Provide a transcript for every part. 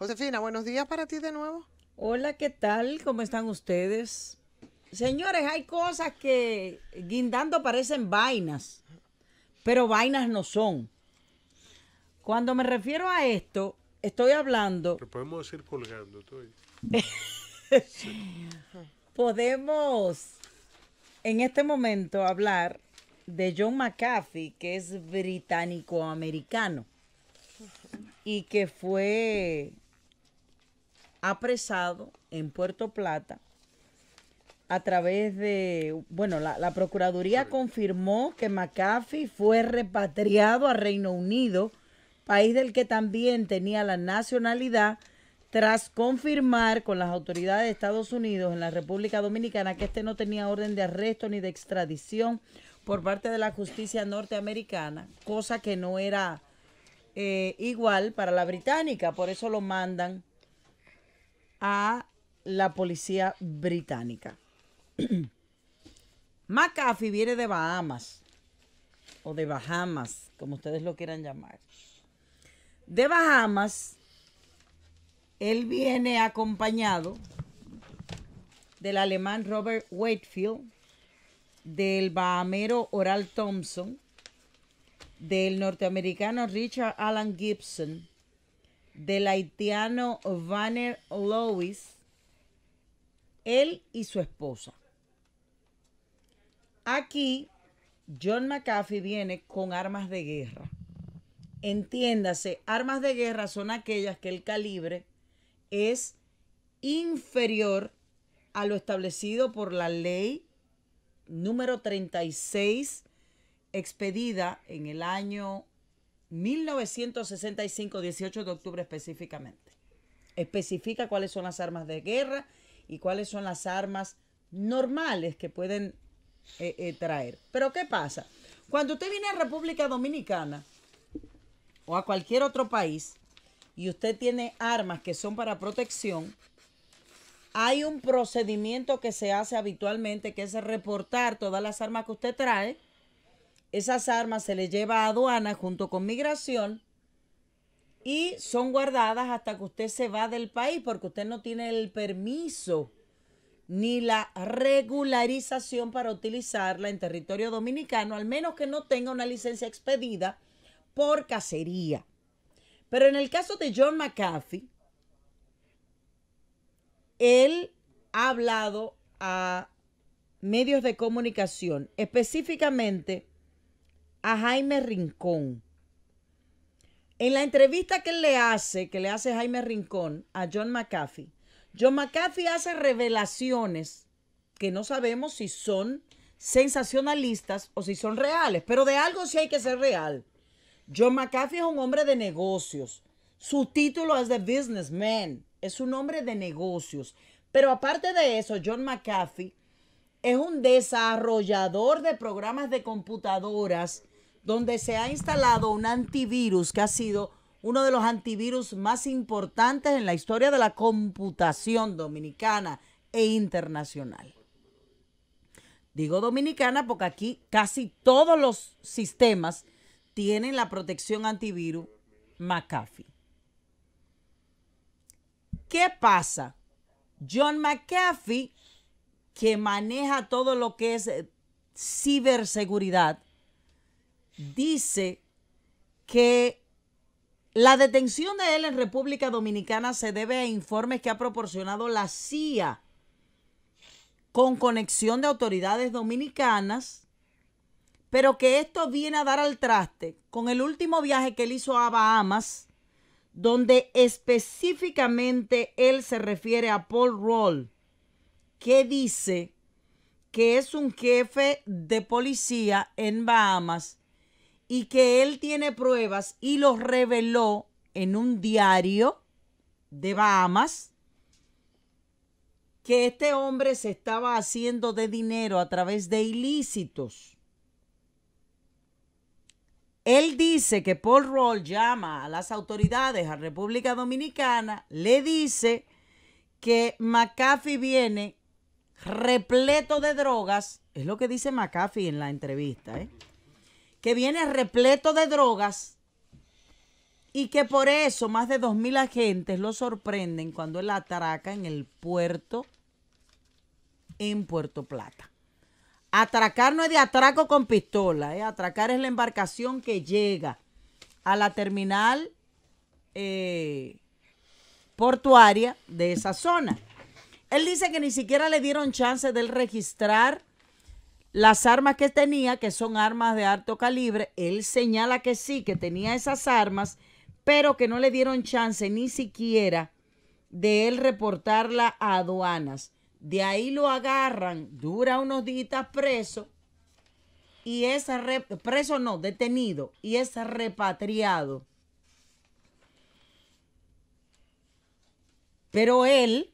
Josefina, buenos días para ti de nuevo. Hola, ¿qué tal? ¿Cómo están ustedes? Señores, hay cosas que guindando parecen vainas, pero vainas no son. Cuando me refiero a esto, estoy hablando... Pero podemos decir colgando, estoy. Podemos en este momento hablar de John McAfee, que es británico-americano y que fue apresado en Puerto Plata a través de, bueno, la, Procuraduría confirmó que McAfee fue repatriado a Reino Unido, país del que también tenía la nacionalidad, tras confirmar con las autoridades de Estados Unidos en la República Dominicana que este no tenía orden de arresto ni de extradición por parte de la justicia norteamericana, cosa que no era eh, igual para la británica, por eso lo mandan a la policía británica. McAfee viene de Bahamas, o de Bahamas, como ustedes lo quieran llamar. De Bahamas, él viene acompañado del alemán Robert Wakefield, del bahamero Oral Thompson, del norteamericano Richard Alan Gibson, del haitiano Vanner Lewis, él y su esposa. Aquí John McAfee viene con armas de guerra. Entiéndase, armas de guerra son aquellas que el calibre es inferior a lo establecido por la ley número 36 expedida en el año 1965, 18 de octubre específicamente. Especifica cuáles son las armas de guerra y cuáles son las armas normales que pueden eh, eh, traer. Pero ¿qué pasa? Cuando usted viene a República Dominicana o a cualquier otro país y usted tiene armas que son para protección, hay un procedimiento que se hace habitualmente que es reportar todas las armas que usted trae esas armas se les lleva a aduana junto con migración y son guardadas hasta que usted se va del país porque usted no tiene el permiso ni la regularización para utilizarla en territorio dominicano, al menos que no tenga una licencia expedida por cacería. Pero en el caso de John McAfee, él ha hablado a medios de comunicación, específicamente a Jaime Rincón. En la entrevista que le hace, que le hace Jaime Rincón a John McAfee, John McAfee hace revelaciones que no sabemos si son sensacionalistas o si son reales, pero de algo sí hay que ser real. John McAfee es un hombre de negocios. Su título es de businessman, es un hombre de negocios. Pero aparte de eso, John McAfee es un desarrollador de programas de computadoras donde se ha instalado un antivirus que ha sido uno de los antivirus más importantes en la historia de la computación dominicana e internacional. Digo dominicana porque aquí casi todos los sistemas tienen la protección antivirus McAfee. ¿Qué pasa? John McAfee, que maneja todo lo que es eh, ciberseguridad, dice que la detención de él en República Dominicana se debe a informes que ha proporcionado la CIA con conexión de autoridades dominicanas, pero que esto viene a dar al traste con el último viaje que él hizo a Bahamas, donde específicamente él se refiere a Paul Roll, que dice que es un jefe de policía en Bahamas y que él tiene pruebas y los reveló en un diario de Bahamas que este hombre se estaba haciendo de dinero a través de ilícitos. Él dice que Paul Roll llama a las autoridades a República Dominicana, le dice que McAfee viene repleto de drogas, es lo que dice McAfee en la entrevista, ¿eh? que viene repleto de drogas y que por eso más de 2.000 agentes lo sorprenden cuando él atraca en el puerto, en Puerto Plata. Atracar no es de atraco con pistola, ¿eh? atracar es la embarcación que llega a la terminal eh, portuaria de esa zona. Él dice que ni siquiera le dieron chance de él registrar las armas que tenía, que son armas de alto calibre, él señala que sí, que tenía esas armas, pero que no le dieron chance ni siquiera de él reportarla a aduanas. De ahí lo agarran, dura unos días preso y es preso no, detenido y es repatriado. Pero él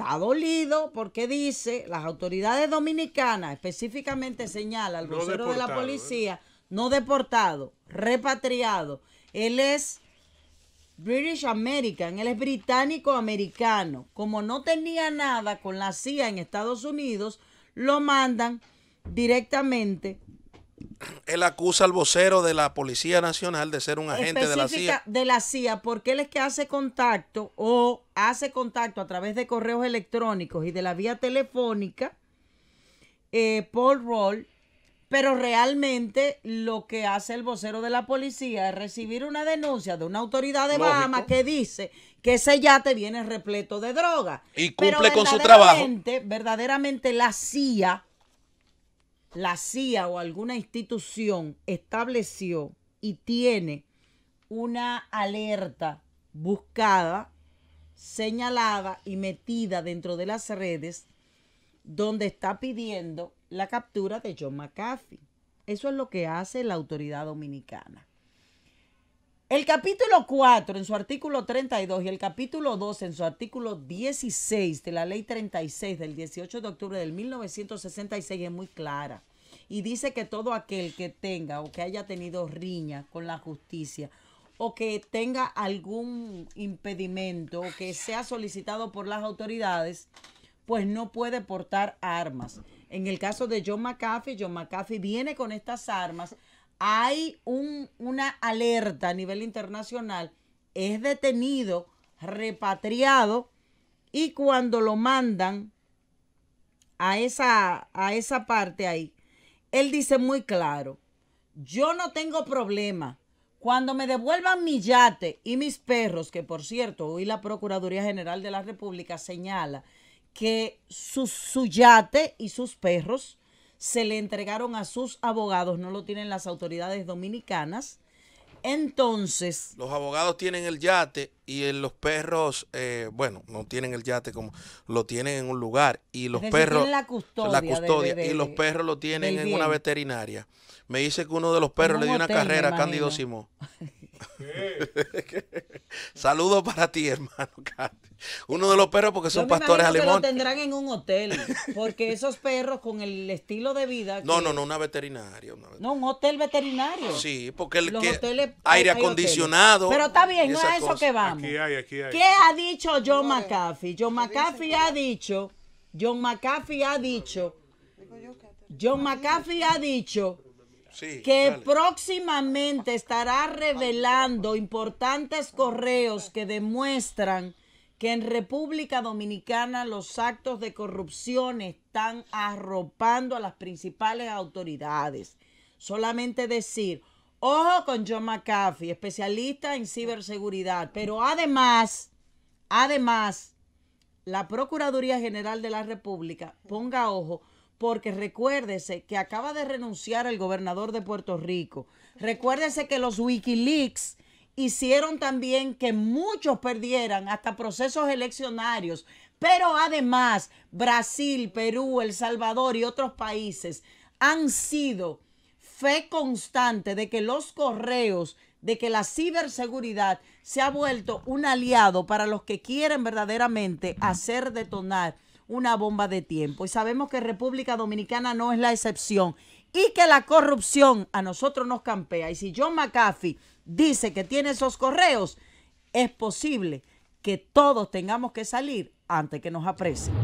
está dolido porque dice, las autoridades dominicanas específicamente señala al vocero de la ¿eh? policía, no deportado, repatriado. Él es British American, él es británico-americano. Como no tenía nada con la CIA en Estados Unidos, lo mandan directamente él acusa al vocero de la Policía Nacional de ser un agente de la CIA. De la CIA, porque él es que hace contacto o hace contacto a través de correos electrónicos y de la vía telefónica, eh, Paul Roll, pero realmente lo que hace el vocero de la policía es recibir una denuncia de una autoridad de Bahamas que dice que ese yate viene repleto de droga. Y cumple con su trabajo. Verdaderamente la CIA la CIA o alguna institución estableció y tiene una alerta buscada, señalada y metida dentro de las redes donde está pidiendo la captura de John McAfee. Eso es lo que hace la autoridad dominicana. El capítulo 4 en su artículo 32 y el capítulo 2 en su artículo 16 de la ley 36 del 18 de octubre del 1966 es muy clara y dice que todo aquel que tenga o que haya tenido riña con la justicia o que tenga algún impedimento o que sea solicitado por las autoridades, pues no puede portar armas. En el caso de John McAfee, John McAfee viene con estas armas hay un, una alerta a nivel internacional, es detenido, repatriado y cuando lo mandan a esa, a esa parte ahí, él dice muy claro, yo no tengo problema. Cuando me devuelvan mi yate y mis perros, que por cierto, hoy la Procuraduría General de la República señala que su yate y sus perros se le entregaron a sus abogados, no lo tienen las autoridades dominicanas. Entonces. Los abogados tienen el yate y eh, los perros, eh, bueno, no tienen el yate como lo tienen en un lugar y los perros. La custodia. La custodia y los perros lo tienen en una veterinaria. Me dice que uno de los perros le dio una carrera a Cándido Simón. Saludos para ti, hermano. Uno de los perros porque son pastores alemanes. Lo tendrán en un hotel, porque esos perros con el estilo de vida. No, no, no, una veterinaria, No, un hotel veterinario. Sí, porque el aire acondicionado. Pero está bien, no a eso que vamos. Aquí ¿Qué ha dicho John McAfee? John McAfee ha dicho, John McAfee ha dicho, John McAfee ha dicho que próximamente estará revelando importantes correos que demuestran que en República Dominicana los actos de corrupción están arropando a las principales autoridades. Solamente decir, ojo con John McAfee, especialista en ciberseguridad, pero además, además, la Procuraduría General de la República, ponga ojo, porque recuérdese que acaba de renunciar el gobernador de Puerto Rico. Recuérdese que los Wikileaks hicieron también que muchos perdieran hasta procesos eleccionarios. Pero además, Brasil, Perú, El Salvador y otros países han sido fe constante de que los correos, de que la ciberseguridad se ha vuelto un aliado para los que quieren verdaderamente hacer detonar una bomba de tiempo. Y sabemos que República Dominicana no es la excepción y que la corrupción a nosotros nos campea. Y si John McAfee dice que tiene esos correos, es posible que todos tengamos que salir antes que nos apresen.